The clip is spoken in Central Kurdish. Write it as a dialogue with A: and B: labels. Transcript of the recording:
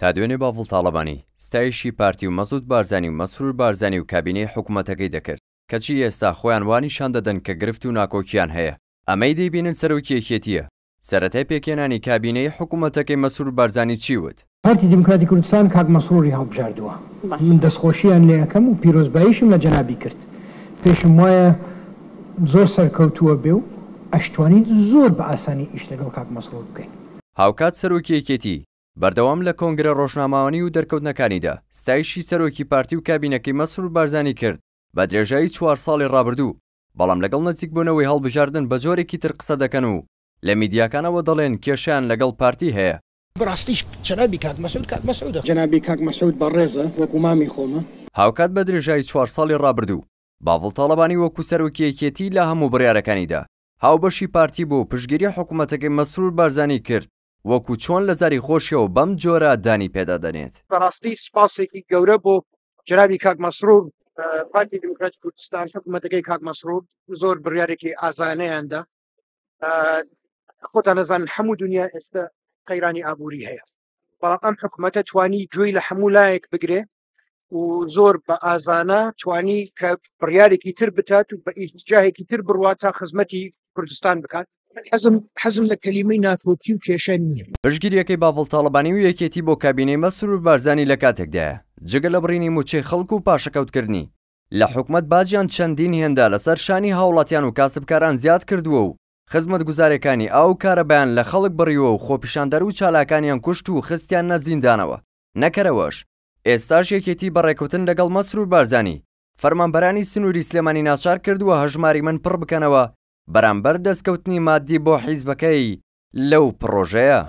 A: تا دوێنێ باڤڵ تاالبانی ستایشی پارتی و مەزود بارزانانی و مەسرور بارزانانی و کابینەی حکوومەتەکەی دەکرد کەچی ئێستا خۆیان وانیشان دەدەن کە گرفت و ناکۆکیان هەیە ئەمەی دەیبینن سەرۆکیەکێتیە سەتای پێکێنانی کابینەی حکوومەتەکەی مەسرور بارزانانی چیوت
B: پارتی دموکراتی کوردستان کاک مەسووری هەڵبژاردووە من دەستخۆشییان لێ یەکەم و پیرۆزباییشم لە جەنابی کرد پێشم وایە زۆر سەرکەوتووە بێ و ئەشتوانیت زۆر بە ئاسانی ئیش لەگەڵ کاک مەسرور بکەین
A: هاوکات سەرۆکیەکێتی بەردەوام لە کۆنگرە ڕۆژناماوانی و دەرکەوتنەکانیدا ستایشی سەرۆکی پارتی و کابینەکەی مەسور بارزانانی کرد بە درێژایی چوار ساڵی ڕابردوو بەڵام لەگەڵ نزیک بوونەوەی هەڵبژاردن بە جۆرێکی تر قسە دەکەن و لە میدیاکانەوە دەڵێن کێشیان لەگەڵ پارتی هەیە
B: بڕاستیش جەنابی کاک مەسود کاک مەسود جەنابی کاک مەسود بەڕێزە
A: وەکو مامی خۆمە هاوکات بە درێژایی چوار ساڵی ڕابردوو باڵ تاالبانی وەکو سەرۆکیەکێتی لە هەموو بڕیارەکانیدا هاوبەشی پارتی بۆ پشگیری حکوومەتەکەی مەسرور بارزانانی کرد وەکو چۆن لە زاری خۆشیەوە بەم جۆرە دانی پێدادەنێت
C: بەڕاستی سپاسێکی گەورە بۆ جرابی کاک مەسرور پارتی دموکرات کوردستان حکوومەتەکەی کاک مەسرور زۆر بڕارێکی ئازانەیاندا خۆتان نەزان هەموو دنیا ئێستا قەیرانی ئابووری هەیە بەڵام ئەم حکوومەتە توانی گوێی لە هەموو لایەک بگرێ و زۆر بە ئازانە توانی کە بڕارێکی تر بتات و بە ئیجاهێکی تر بڕوا تا خزمەتی کوردستان بکات حەزم حەزم لە کەلیمەی ناتۆکی و
A: کێشە نیە بەشگیریەکەی باڵتاالبانی و یەکێتی بۆ کابینەی مەسر و بارزانانی لە کاتێکدایە جگە لە بڕینی موچەی خەڵکو و پاشەکەوتکردنی لە حکومت باجیان چەندین هێندا لەسەر شانی هاوڵاتیان و کاسبکاران زیاد کردووە و خزمەت گوزارەکانی ئاو کارەبیان لە خەڵک بڕیوە و خۆپیشاندەر و چالاکانیان کوشت و خستیان نەزیندانەوە نەکەرەوەش ئێستاش یەکێتی بەڕێکوتن لەگەڵ مەسر و بارزانانی فەرمانبەرانی سنووری سلێمانی ناچار کردووە هەژماری من پڕ بکەنەوە بەرامبەر دەستکەوتنی مادی بۆ حیزبەکەی لەو پرۆژەیە.